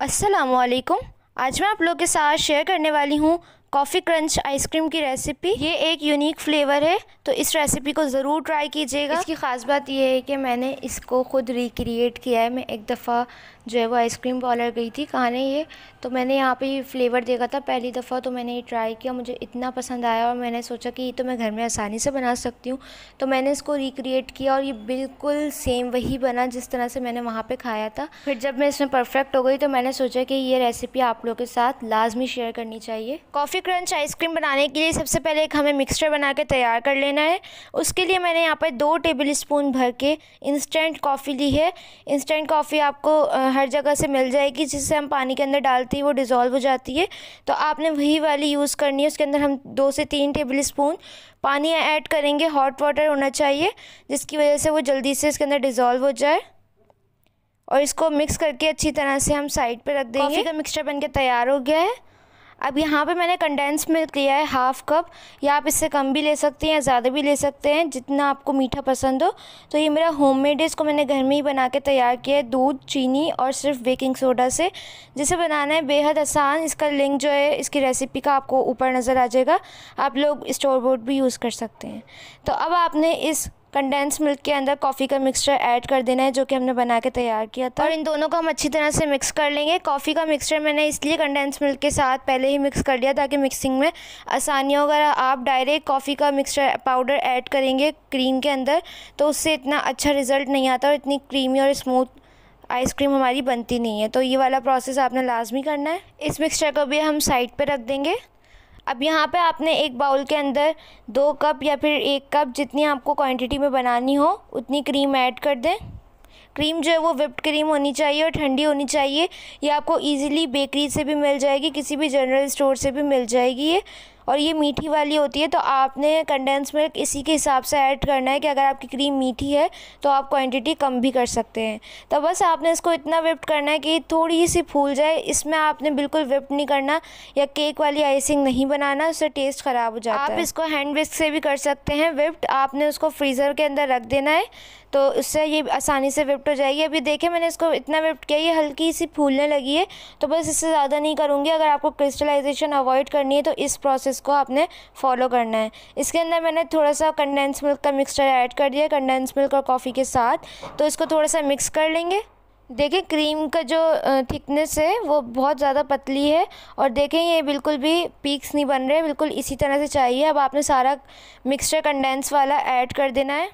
असलकुम आज मैं आप लोग के साथ शेयर करने वाली हूँ कॉफ़ी क्रंच आइसक्रीम की रेसिपी ये एक यूनिक फ्लेवर है तो इस रेसिपी को ज़रूर ट्राई कीजिएगा इसकी ख़ास बात यह है कि मैंने इसको ख़ुद रिक्रिएट किया है मैं एक दफ़ा जो है वो आइसक्रीम पार्लर गई थी खाने ये तो मैंने यहाँ पे ये फ्लेवर देखा था पहली दफ़ा तो मैंने ये ट्राई किया मुझे इतना पसंद आया और मैंने सोचा कि ये तो मैं घर में आसानी से बना सकती हूँ तो मैंने इसको रिक्रिएट किया और ये बिल्कुल सेम वही बना जिस तरह से मैंने वहाँ पर खाया था फिर जब मैं इसमें परफेक्ट हो गई तो मैंने सोचा कि ये रेसिपी आप लोगों के साथ लाजमी शेयर करनी चाहिए कॉफ़ी क्रंच आइसक्रीम बनाने के लिए सबसे पहले एक हमें मिक्सचर बना के तैयार कर लेना बनाना है उसके लिए मैंने यहाँ पर दो टेबल स्पून भर के इंस्टेंट कॉफ़ी ली है इंस्टेंट कॉफ़ी आपको हर जगह से मिल जाएगी जिससे हम पानी के अंदर डालते हैं वो डिज़ोल्व हो जाती है तो आपने वही वाली यूज़ करनी है उसके अंदर हम दो से तीन टेबल स्पून पानी ऐड करेंगे हॉट वाटर होना चाहिए जिसकी वजह से वो जल्दी से इसके अंदर डिज़ोल्व हो जाए और इसको मिक्स करके अच्छी तरह से हम साइड पे रख देंगे कॉफ़ी का मिक्सचर बनके तैयार हो गया है अब यहाँ पे मैंने कंडेंस मिल्क लिया है हाफ़ कप या आप इससे कम भी ले सकते हैं या ज़्यादा भी ले सकते हैं जितना आपको मीठा पसंद हो तो ये मेरा होम मेड है इसको मैंने घर में ही बना के तैयार किया है दूध चीनी और सिर्फ बेकिंग सोडा से जिसे बनाना है बेहद आसान इसका लिंक जो है इसकी रेसिपी का आपको ऊपर नज़र आ जाएगा आप लोग स्टोर बोर्ड भी यूज़ कर सकते हैं तो अब आपने इस कंडेंस मिल्क के अंदर कॉफ़ी का मिक्सचर ऐड कर देना है जो कि हमने बना के तैयार किया था और इन दोनों को हम अच्छी तरह से मिक्स कर लेंगे कॉफ़ी का मिक्सचर मैंने इसलिए कंडेंस मिल्क के साथ पहले ही मिक्स कर लिया ताकि मिक्सिंग में आसानी हो अगर आप डायरेक्ट कॉफ़ी का मिक्सचर पाउडर ऐड करेंगे क्रीम के अंदर तो उससे इतना अच्छा रिज़ल्ट नहीं आता और इतनी क्रीमी और स्मूथ आइसक्रीम हमारी बनती नहीं है तो ये वाला प्रोसेस आपने लाजमी करना है इस मिक्सचर को भी हम साइड पर रख देंगे अब यहाँ पे आपने एक बाउल के अंदर दो कप या फिर एक कप जितनी आपको क्वांटिटी में बनानी हो उतनी क्रीम ऐड कर दें क्रीम जो है वो विप्ड क्रीम होनी चाहिए और ठंडी होनी चाहिए ये आपको इजीली बेकरी से भी मिल जाएगी किसी भी जनरल स्टोर से भी मिल जाएगी ये और ये मीठी वाली होती है तो आपने कंडेंस मिल्क इसी के हिसाब से ऐड करना है कि अगर आपकी क्रीम मीठी है तो आप क्वांटिटी कम भी कर सकते हैं तो बस आपने इसको इतना विप्ट करना है कि थोड़ी सी फूल जाए इसमें आपने बिल्कुल विप्ट नहीं करना या केक वाली आइसिंग नहीं बनाना उससे टेस्ट ख़राब हो जाता आप है आप इसको हैंड विस्क से भी कर सकते हैं विप्ट आपने उसको फ्रीज़र के अंदर रख देना है तो उससे ये आसानी से विप्ट हो जाएगी अभी देखें मैंने इसको इतना विप्ट किया ये हल्की सी फूलने लगी है तो बस इससे ज़्यादा नहीं करूँगी अगर आपको क्रिस्टलाइजेशन अवॉइड करनी है तो इस प्रोसेस इसको आपने फॉलो करना है इसके अंदर मैंने थोड़ा सा कंडेंस मिल्क का मिक्सचर ऐड कर दिया कंडेंस मिल्क और कॉफ़ी के साथ तो इसको थोड़ा सा मिक्स कर लेंगे देखें क्रीम का जो थिकनेस है वो बहुत ज़्यादा पतली है और देखें ये बिल्कुल भी पीक्स नहीं बन रहे बिल्कुल इसी तरह से चाहिए अब आपने सारा मिक्सचर कंडेंस वाला ऐड कर देना है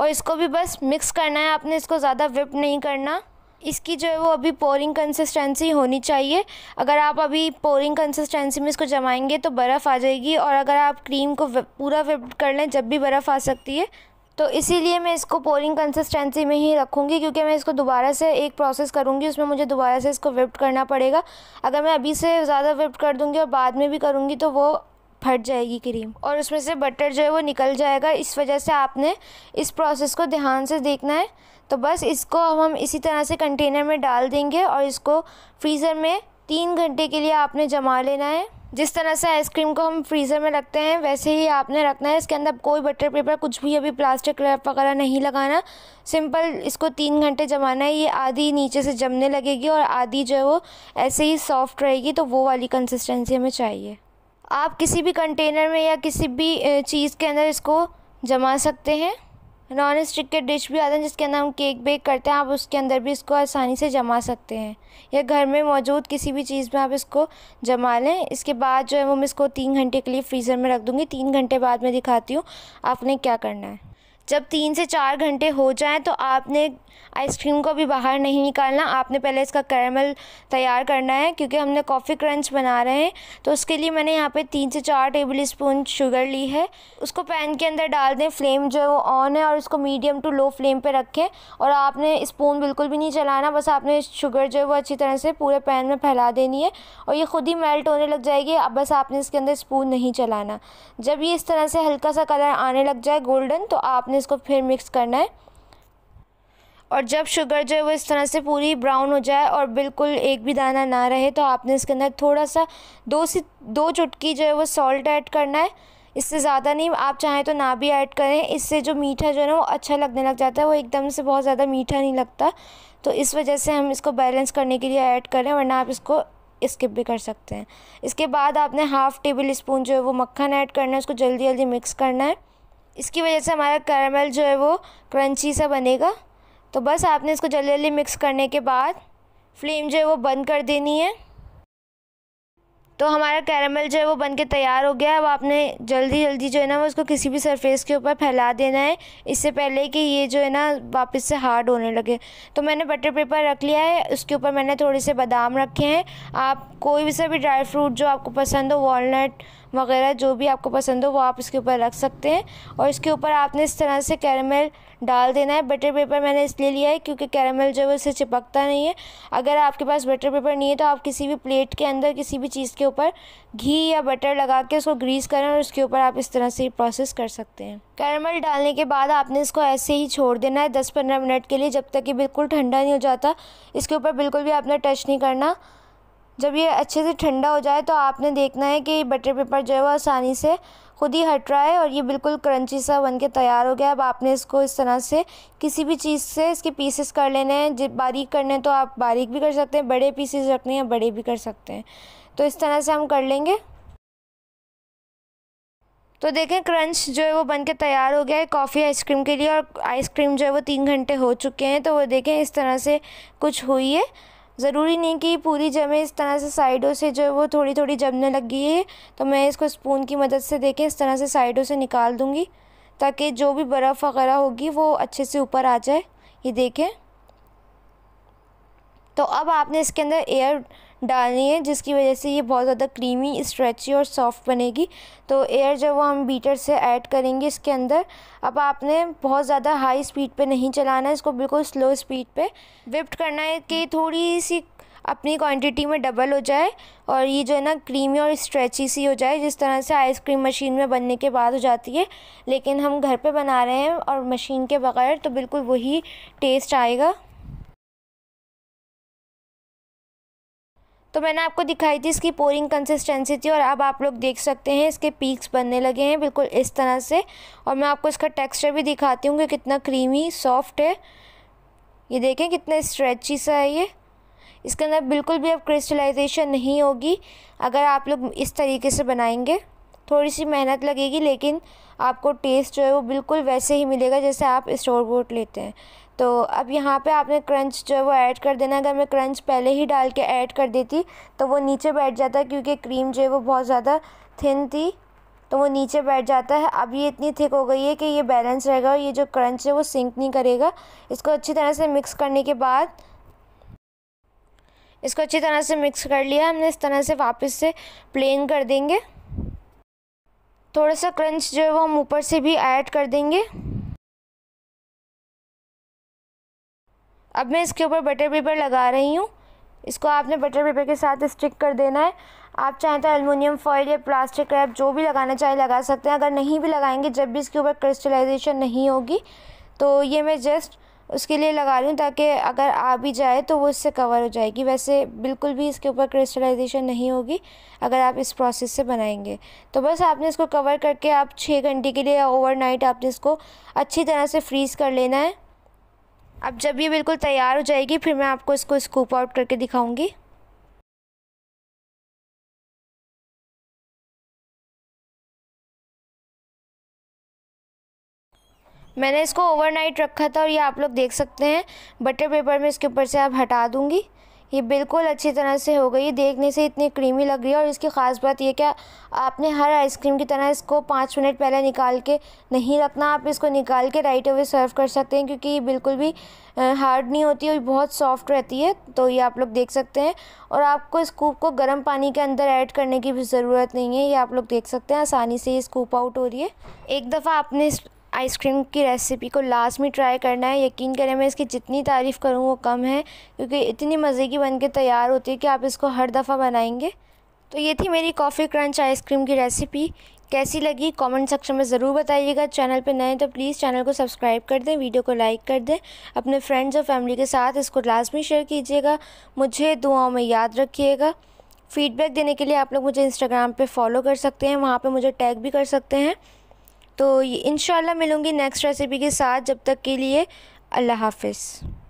और इसको भी बस मिक्स करना है आपने इसको ज़्यादा विप नहीं करना इसकी जो है वो अभी पोरिंग कंसिस्टेंसी होनी चाहिए अगर आप अभी पोरिंग कंसिस्टेंसी में इसको जमाएंगे तो बर्फ़ आ जाएगी और अगर आप क्रीम को पूरा विप्ड कर लें जब भी बर्फ़ आ सकती है तो इसीलिए मैं इसको पोरिंग कंसिस्टेंसी में ही रखूँगी क्योंकि मैं इसको दोबारा से एक प्रोसेस करूँगी उसमें मुझे दोबारा से इसको विप्ड करना पड़ेगा अगर मैं अभी से ज़्यादा विप्ड कर दूँगी और बाद में भी करूँगी तो वो फट जाएगी क्रीम और उसमें से बटर जो है वो निकल जाएगा इस वजह से आपने इस प्रोसेस को ध्यान से देखना है तो बस इसको अब हम इसी तरह से कंटेनर में डाल देंगे और इसको फ्रीज़र में तीन घंटे के लिए आपने जमा लेना है जिस तरह से आइसक्रीम को हम फ्रीज़र में रखते हैं वैसे ही आपने रखना है इसके अंदर कोई बटर पेपर कुछ भी अभी प्लास्टिक रैप वगैरह नहीं लगाना सिंपल इसको तीन घंटे जमाना है ये आधी नीचे से जमने लगेगी और आधी जो है वो ऐसे ही सॉफ्ट रहेगी तो वो वाली कंसिस्टेंसी हमें चाहिए आप किसी भी कंटेनर में या किसी भी चीज़ के अंदर इसको जमा सकते हैं नॉन स्टिक के डिश भी आते हैं जिसके अंदर हम केक बेक करते हैं आप उसके अंदर भी इसको आसानी से जमा सकते हैं या घर में मौजूद किसी भी चीज़ में आप इसको जमा लें इसके बाद जो है वो मैं इसको तीन घंटे के लिए फ्रीज़र में रख दूँगी तीन घंटे बाद में दिखाती हूँ आपने क्या करना है जब तीन से चार घंटे हो जाएं तो आपने आइसक्रीम को भी बाहर नहीं निकालना आपने पहले इसका कैरमल तैयार करना है क्योंकि हमने कॉफ़ी क्रंच बना रहे हैं तो उसके लिए मैंने यहाँ पे तीन से चार टेबल स्पून शुगर ली है उसको पैन के अंदर डाल दें फ्लेम जो है वो ऑन है और उसको मीडियम टू लो फ्लेम पे रखें और आपने स्पून बिल्कुल भी नहीं चलाना बस आपने शुगर जो है वो अच्छी तरह से पूरे पैन में फैला देनी है और ये ख़ुद ही मेल्ट होने लग जाएगी अब बस आपने इसके अंदर स्पून नहीं चलाना जब ये इस तरह से हल्का सा कलर आने लग जाए गोल्डन तो आपने आपने इसको फिर मिक्स करना है और जब शुगर जो है वो इस तरह से पूरी ब्राउन हो जाए और बिल्कुल एक भी दाना ना रहे तो आपने इसके अंदर थोड़ा सा दो से दो चुटकी जो है वो सॉल्ट ऐड करना है इससे ज़्यादा नहीं आप चाहें तो ना भी ऐड करें इससे जो मीठा जो है ना वो अच्छा लगने लग जाता है वो एकदम से बहुत ज़्यादा मीठा नहीं लगता तो इस वजह से हम इसको बैलेंस करने के लिए ऐड करें वरना आप इसको स्किप भी कर सकते हैं इसके बाद आपने हाफ़ टेबल स्पून जो है वो मक्खन ऐड करना है उसको जल्दी जल्दी मिक्स करना है इसकी वजह से हमारा कैरमल जो है वो क्रंची सा बनेगा तो बस आपने इसको जल्दी जल्दी मिक्स करने के बाद फ्लेम जो है वो बंद कर देनी है तो हमारा कैरमल जो है वो बन के तैयार हो गया अब आपने जल्दी जल्दी जो है ना वो उसको किसी भी सरफेस के ऊपर फैला देना है इससे पहले कि ये जो है ना वापस से हार्ड होने लगे तो मैंने बटर पेपर रख लिया है उसके ऊपर मैंने थोड़े से बादाम रखे हैं आप कोई भी सा भी ड्राई फ्रूट जो आपको पसंद हो वॉलट वगैरह जो भी आपको पसंद हो वो आप इसके ऊपर रख सकते हैं और इसके ऊपर आपने इस तरह से कैरामल डाल देना है बटर पेपर मैंने इसलिए लिया है क्योंकि कैरामल जो है उससे चिपकता नहीं है अगर आपके पास बटर पेपर नहीं है तो आप किसी भी प्लेट के अंदर किसी भी चीज़ के ऊपर घी या बटर लगा के उसको ग्रीस करें और उसके ऊपर आप इस तरह से प्रोसेस कर सकते हैं कैरमल डालने के बाद आपने इसको ऐसे ही छोड़ देना है दस पंद्रह मिनट के लिए जब तक कि बिल्कुल ठंडा नहीं हो जाता इसके ऊपर बिल्कुल भी आपने टच नहीं करना जब ये अच्छे से ठंडा हो जाए तो आपने देखना है कि बटर पेपर जो है वो आसानी से खुद ही हट रहा है और ये बिल्कुल क्रंची सा बन के तैयार हो गया अब आपने इसको इस तरह से किसी भी चीज़ से इसके पीसेस कर लेने हैं जब बारीक करने तो आप बारीक भी कर सकते हैं बड़े पीसेस रखने हैं बड़े भी कर सकते हैं तो इस तरह से हम कर लेंगे तो देखें क्रंच जो है वो बन के तैयार हो गया है कॉफ़ी आइसक्रीम के लिए और आइसक्रीम जो है वो तीन घंटे हो चुके हैं तो वो देखें इस तरह से कुछ हुई है ज़रूरी नहीं कि पूरी जमे इस तरह से साइडों से जो है वो थोड़ी थोड़ी जमने लगी है तो मैं इसको स्पून की मदद से देखें इस तरह से साइडों से निकाल दूँगी ताकि जो भी बर्फ़ वगैरह होगी वो अच्छे से ऊपर आ जाए ये देखें तो अब आपने इसके अंदर एयर डालनी है जिसकी वजह से ये बहुत ज़्यादा क्रीमी स्ट्रेची और सॉफ्ट बनेगी तो एयर जब वो हम बीटर से ऐड करेंगे इसके अंदर अब आपने बहुत ज़्यादा हाई स्पीड पे नहीं चलाना है इसको बिल्कुल स्लो स्पीड पे विप्ट करना है कि थोड़ी सी अपनी क्वांटिटी में डबल हो जाए और ये जो है ना क्रीमी और स्ट्रेची सी हो जाए जिस तरह से आइसक्रीम मशीन में बनने के बाद हो जाती है लेकिन हम घर पे बना रहे हैं और मशीन के बगैर तो बिल्कुल वही टेस्ट आएगा तो मैंने आपको दिखाई थी इसकी पोरिंग कंसिस्टेंसी थी और अब आप लोग देख सकते हैं इसके पीक्स बनने लगे हैं बिल्कुल इस तरह से और मैं आपको इसका टेक्सचर भी दिखाती हूँ कि कितना क्रीमी सॉफ्ट है ये देखें कितना स्ट्रेची सा है ये इसके अंदर बिल्कुल भी अब क्रिस्टलाइजेशन नहीं होगी अगर आप लोग इस तरीके से बनाएंगे थोड़ी सी मेहनत लगेगी लेकिन आपको टेस्ट जो है वो बिल्कुल वैसे ही मिलेगा जैसे आप स्टोर बोट लेते हैं तो अब यहाँ पे आपने क्रंच जो है वो ऐड कर देना अगर मैं क्रंच पहले ही डाल के ऐड कर देती तो वो नीचे बैठ जाता क्योंकि क्रीम जो है वो बहुत ज़्यादा थिन थी तो वो नीचे बैठ जाता है अब ये इतनी थिक हो गई है कि ये बैलेंस रहेगा और ये जो क्रंच है वो सिंक नहीं करेगा इसको अच्छी तरह से मिक्स करने के बाद इसको अच्छी तरह से मिक्स कर लिया हमने इस तरह से वापस से प्लेन कर देंगे थोड़ा सा क्रंच जो है वो हम ऊपर से भी ऐड कर देंगे अब मैं इसके ऊपर बटर पेपर लगा रही हूँ इसको आपने बटर पेपर के साथ स्टिक कर देना है आप चाहें तो एलमिनियम फॉइल या प्लास्टिक रैप जो भी लगाना चाहे लगा सकते हैं अगर नहीं भी लगाएंगे जब भी इसके ऊपर क्रिस्टलाइजेशन नहीं होगी तो ये मैं जस्ट उसके लिए लगा रही हूँ ताकि अगर आ भी जाए तो वो इससे कवर हो जाएगी वैसे बिल्कुल भी इसके ऊपर क्रिस्टलाइजेशन नहीं होगी अगर आप इस प्रोसेस से बनाएंगे तो बस आपने इसको कवर करके आप छः घंटे के लिए या ओवरनाइट आपने इसको अच्छी तरह से फ्रीज़ कर लेना है अब जब ये बिल्कुल तैयार हो जाएगी फिर मैं आपको इसको स्कूप आउट करके दिखाऊंगी मैंने इसको ओवरनाइट रखा था और ये आप लोग देख सकते हैं बटर पेपर में इसके ऊपर से आप हटा दूंगी ये बिल्कुल अच्छी तरह से हो गई है देखने से इतनी क्रीमी लग रही है और इसकी ख़ास बात यह क्या आपने हर आइसक्रीम की तरह इसको पाँच मिनट पहले निकाल के नहीं रखना आप इसको निकाल के राइट अवे सर्व कर सकते हैं क्योंकि ये बिल्कुल भी हार्ड नहीं होती और बहुत सॉफ्ट रहती है तो ये आप लोग देख सकते हैं और आपको स्कूप को गर्म पानी के अंदर ऐड करने की भी ज़रूरत नहीं है ये आप लोग देख सकते हैं आसानी से ये स्कूप आउट हो रही है एक दफ़ा आपने आइसक्रीम की रेसिपी को लास्ट में ट्राई करना है यकीन करें मैं इसकी जितनी तारीफ़ करूँ वो कम है क्योंकि इतनी मज़े की बन के तैयार होती है कि आप इसको हर दफ़ा बनाएंगे तो ये थी मेरी कॉफ़ी क्रंच आइसक्रीम की रेसिपी कैसी लगी कमेंट सेक्शन में ज़रूर बताइएगा चैनल पे नए तो प्लीज़ चैनल को सब्सक्राइब कर दें वीडियो को लाइक कर दें अपने फ्रेंड्स और फैमिली के साथ इसको लाजमी शेयर कीजिएगा मुझे दुआओं में याद रखिएगा फ़ीडबैक देने के लिए आप लोग मुझे इंस्टाग्राम पे फॉलो कर सकते हैं वहाँ पे मुझे टैग भी कर सकते हैं तो इन मिलूँगी नेक्स्ट रेसिपी के साथ जब तक के लिए अल्लाह हाफिज़